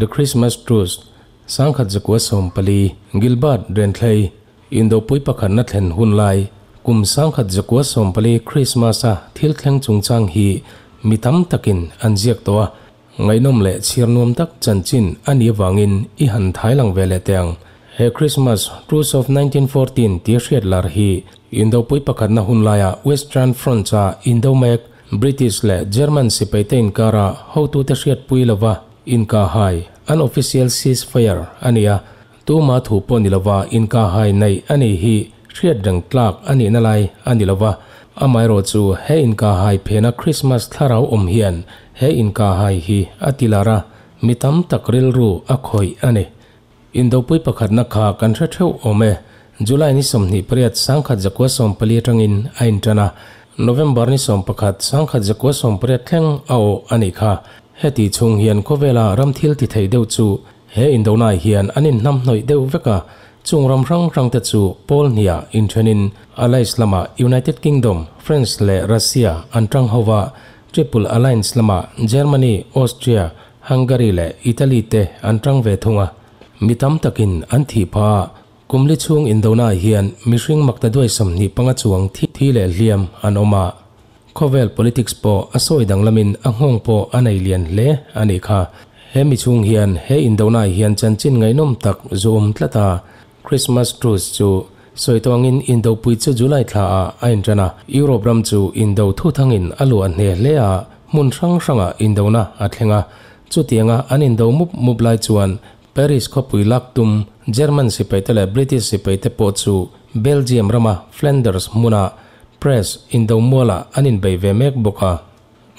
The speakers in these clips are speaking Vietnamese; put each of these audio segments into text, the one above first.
The Christmas Truce sang khat zakwa som pali Gilbert Rentley indo pui pakhat na thlen hun lai kum sang khat zakwa som pali Christmas a thil thleng chung chang hi mitam takin anjiak to ngai nom le chhir nom tak chanchin ani wangin i Lang về lệ teng he Christmas Truce of 1914 ti hriat lar hi indo pui pakhat na hun laia Western Front cha indo mek British le German sipaitain kara ho tu te hriat pui lawa Inkahay, an official ceasefire ania tuma thupo nilawa Inkahay nei ani hi riadang tlak ani nalai anilawa amai ro chu he Inkahay phena Christmas tharau om hian he Inkahay hi atilara mitam takril ru akhoi ane indopui pakhat na kha kan thra theu ome July ni somni priat sangkha jakwa som pali tangin aintana November ni som pakhat sangkha jakwa som priat thleng ao ani kha heti chung hian kovela ram thil ti thei deu chu he in do nai hian anin nam noi deu veka chung ram rang rang te chu polnia in thenin alais lama united kingdom france le russia an trang hova triple alliance lama germany austria hungary le italy te an trang ve thunga mitam takin an thi pha kumli khovel politics po asoi dang lamin anghong po anai lian le ani kha hemi chung hian he indonai hian chanchin ngai nom tak zoom tlata christmas truce chu soitongin indo pui chu july thla a ain rana europe ram chu indo thu thangin alu an ne le a mun rang ranga indona a thlenga chu tianga an indo mup mup lai chuan paris kho pui lak tum german sipai tele british sipai te po chu belgium rama flanders muna press in the mola anin bay ve mek boka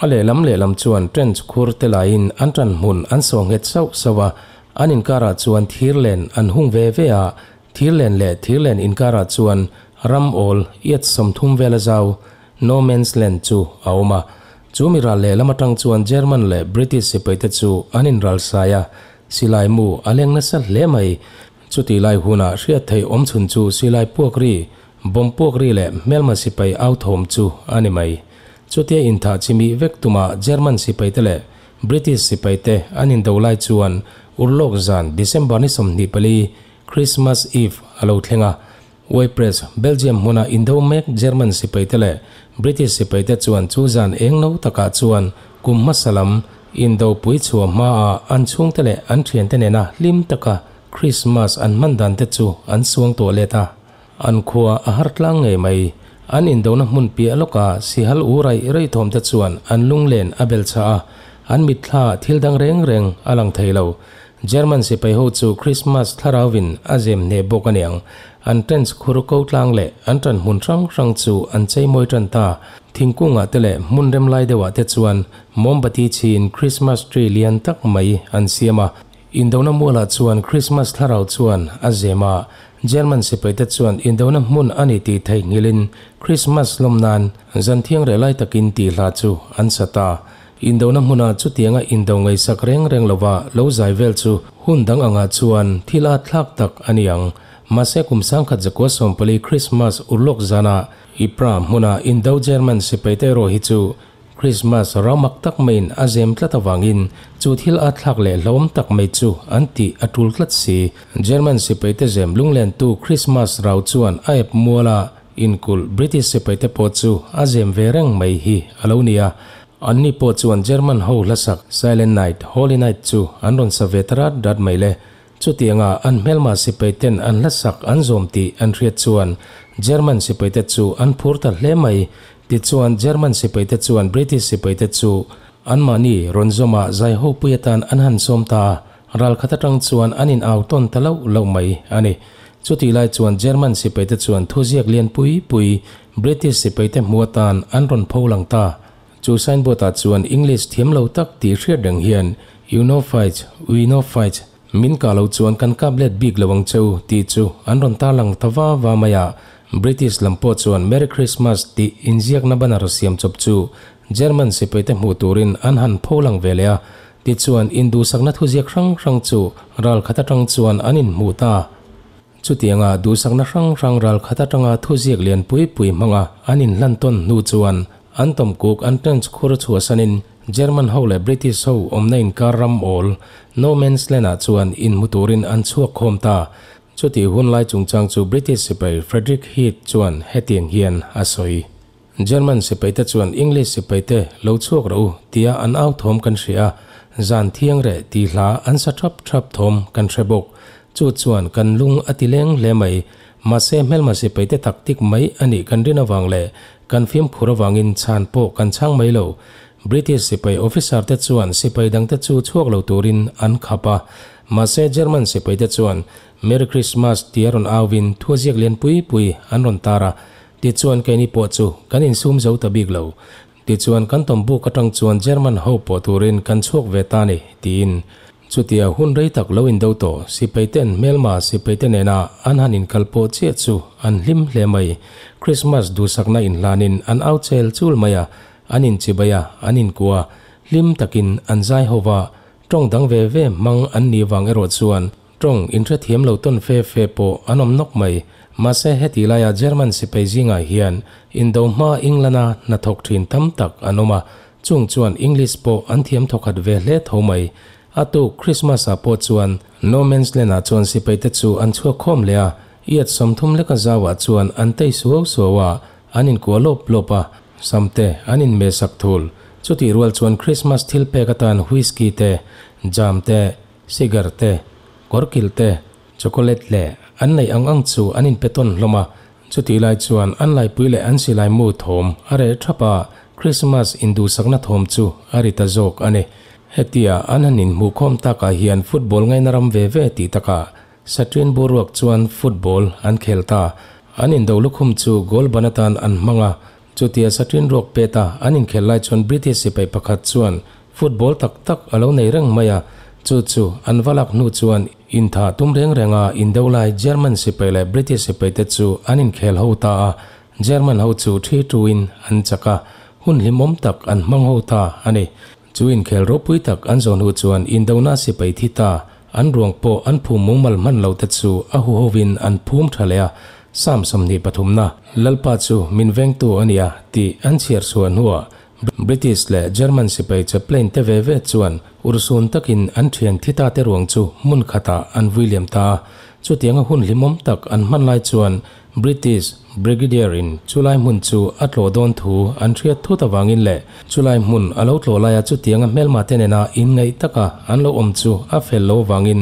ale lam le lam chuan trends khur te in an tran mun an so nge chau sawa anin kara chuan thirlen an hung ve ve a thirlen le thirlen in kara chuan ram ol iat som thum vela zau no men's land chu awma mi ra le lamatang chuan german le british sipai te chu anin ral saya silai mu aleng na sa le mai chuti lai huna ria thei om chun chu silai pokri bom pok ri le mel ma sipai au thom chu ani mai chutia in tha chimi vek tuma german sipai te le british sipai te anin dolai chuan urlok zan december ni som ni pali christmas eve alo thlenga way press belgium huna indo mek german sipai te le british sipai te chuan chu zan engno taka chuan kum masalam indo pui chu ma an chung te le an thian te ne lim taka christmas an mandan te chu an suang to le ta an khua a hart lang nge mai an in dona mun pi aloka si hal urai rei thom ta chuan an lung len abel bel cha a an mit thla thil dang reng reng alang thailo german se pai ho chu christmas tharawin azem ne bokaniang an tens khuru ko tlang le an tan hun rang rang chu an chei moi tan ta thingkunga tele mun rem lai dewa te chuan mombati chin christmas tree lian tak mai an siama indona mula chuan christmas tharau chuan azema German se pai ta chuan in dawna mun ani ti thai ngilin Christmas lom nan zan thiang re lai takin ti la chu an sata in dawna muna chu tianga in daw ngai sak reng reng lowa lo zai vel chu hun dang anga chuan thila thlak tak aniang mase kum sang kha pali Christmas urlok jana ipra muna in daw German se pai te Christmas rau mặc ramak tak main azem tlat awangin chu thil a thlak le lom tak mai chu anti atul tlat si German sẽ phải se paite zem lunglen tu Christmas rau chuan aep muala inkul British sẽ se paite po chu azem răng mai hi alonia anni po chuan German ho sắc, Silent Night Holy Night chu anron sa vetara dat mai le chu tianga an melma se paiten an lasak an zomti an riat chuan German sẽ phải paite chu an phur ta hle mai ti chuan German sipai te chuan British sipai te chu anmani ronzoma zai ho puiatan an han som ta ral khatatang chuan anin au ton talo lo mai ani chuti lai chuan German sipai te chuan thuziak lian pui pui British sipai te muatan an ron pho lang ta chu sign bo ta chuan English thiam lo tak ti hria dang hian you know fight we know fight min ka lo chuan kan kablet big lawang cheu ti chu an ron ta lang thawa wa maya British lampo chuan Merry Christmas ti inziak na banar siam chop chu German se pete mu turin an han pholang velea ti chuan Indu sakna thu ziak rang rang chu ral khata tang chuan anin mu ta chu nga du sakna rang rang ral khata tanga thu ziak lian pui pui manga anin lan ton nu chuan antom kuk antens khur chu sanin German hole British ho omnain karam ol no mens lena chuan in muturin an chuak khom ta ชุดที่หุ่นไล่จงจังจูบริติสไปเฟรดริกฮีทจวนเฮติงเฮียนอาศัยเยอรมันสไปตะจวนอังกฤษสไปเตเลวชวกเราที่อันเอาทอมกันเสีย จานเที่ยงเรตีลาอันสะทับทับทอมกันเสบกจูดจวนกันลุงอติเลงเลไม่มาเซเมลมาสไปเตตักติกไม่อันนี้กันดินวังเล่กันฟิมขุระวังอินชานโปกันช่างไม่เลวบริติสไปออฟฟิศอาร์เตจวนสไปดังเตจูชวกเราตวรินอันขับะมาเซเยอรมันสไปตะจวน Merry Christmas Tiaron Alvin thua ziek lian pui pui an ron tara ti chuan kai ni po chu kan in sum zau ta big lo ti chuan kan tom bu katang chuan German ho po turin kan chuak ve ta ni tin tia hun rei tak lo in melma si ena an kalpo che chu an lim le Christmas du in lanin an au chel maya an chibaya an kuwa lim takin an zai hova trong dang ve mang an ni ero chuan trong intra thiem lo ton fe fe po anom nok mai ma se heti la ya german si pe jinga hian in do na thok thin tam tak anoma chung chuan english po an thiem ve le tho mai atu christmas a po chuan no mens le na chuan te chu an chu khom le a yet som thum le ka zawa chuan an te su ho so wa ko lo plo pa samte anin me sak thul chuti rual chuan christmas thil pe whisky te jam te cigar te gorkilte chocolate le anlai angang chu anin peton loma chuti lai chuan anlai puile ansi lai mu thom are thapa christmas indu sakna thom chu ari ta jok ane hetia ananin mu khom taka hian football ngai naram ve ve ti taka satrin boruak chuan football an khelta anin do lukhum chu gol banatan an manga chutia satrin rok peta anin khelai chon british sipai pakhat chuan football tak tak alo nei rang maya chu chu anvalak nu chuan in tha tum reng renga in deulai german se pele british se pete chu anin khel ho ta german ho chu thi tu in an chaka hun limom tak an mang ho ta ani chu in khel ro pui tak an zon hu chuan in dona se pe thi ta an ruang po an phu mu man lo ta chu hovin an phum thalea sam sam lalpa chu min veng tu ti an chier chuan huwa British le German si pe che plane te ve ve chuan ursun takin an thian thita te ruang chu mun khata an William ta chu tianga hun limom tak an man lai chuan British Brigadier in chulai mun chu atlo don thu an thia thu ta wangin le chulai mun alo tlo lai ya chu tianga mel ma te na in ngai taka an lo om chu a fel wangin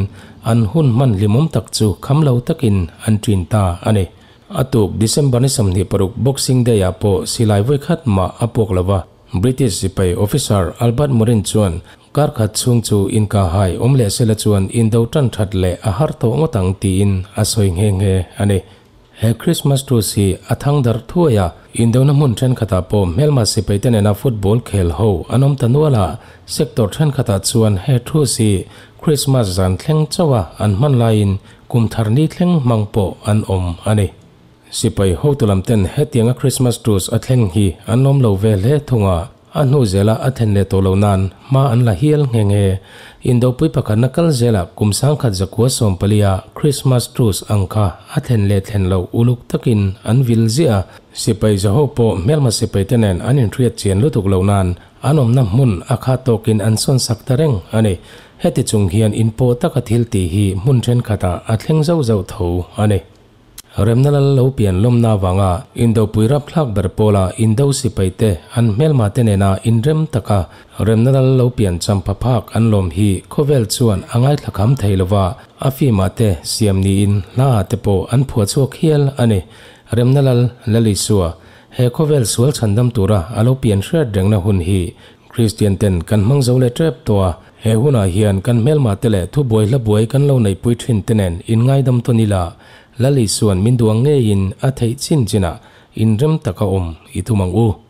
an hun man limom tak chu kham lo takin an twin ta ani atuk december ni samni paruk boxing day apo silai voi khat ma apok lawa British Sipai Officer Albert Morin chuan kar khat chung chu in ka hai om le sela chuan in do tan that le a har to ngo tang ti in a soi nge nge ani he christmas to si athang dar thuaya in do na mun then khata po melma si pe ten na football khel ho anom tanuala sector then khata chuan he thu si christmas zan thleng chawa an man lain kum tharni thleng mangpo an om ani hô sipai ho tulam ten hetianga christmas ở anh lâu về truce athleng hi anom lo ve le thunga anu zela athen le tolo nan ma an la hiel nge nge indo pui paka nakal zela kum sang khat zakwa som palia christmas anh truce angkha athen le thlen lo uluk takin an vil zia sipai za ho po melma sipai tenen anin riat chen lutuk lo nan anom nam mun akha tokin an son anh tareng hết heti chung hian in po taka thil ti hi mun then khata athleng zau zau anh ani remnalan lo pian lom na wanga indo puira phlak berpola indo sipaite an mel ma te nena inrem taka remnalan lo pian champa phak an lom hi khovel chuan angai thlakam theilowa afi ma te siam ni in la te po an phua chu khial ani remnalal lali suwa he khovel sual chandam tura alo pian hra drengna hun hi christian ten kan mang zo le trep towa he huna hian kan mel ma te le thu boi la boi kan lo nei pui thin tenen in ngai dam to nila lali suan min duang ngein a thei chin china in rem taka om i t u m a n g u